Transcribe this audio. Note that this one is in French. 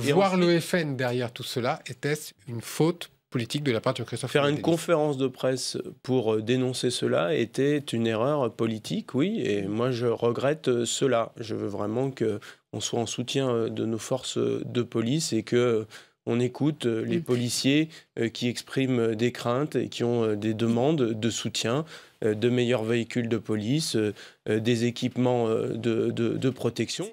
Voir le FN derrière tout cela, était-ce une faute politique de la part de Christophe Faire une conférence de presse pour euh, dénoncer cela était une erreur politique, oui, et moi je regrette euh, cela. Je veux vraiment qu'on soit en soutien euh, de nos forces de police et que on écoute les mm. policiers qui expriment des craintes et qui ont des demandes de soutien, de meilleurs véhicules de police, des équipements de protection.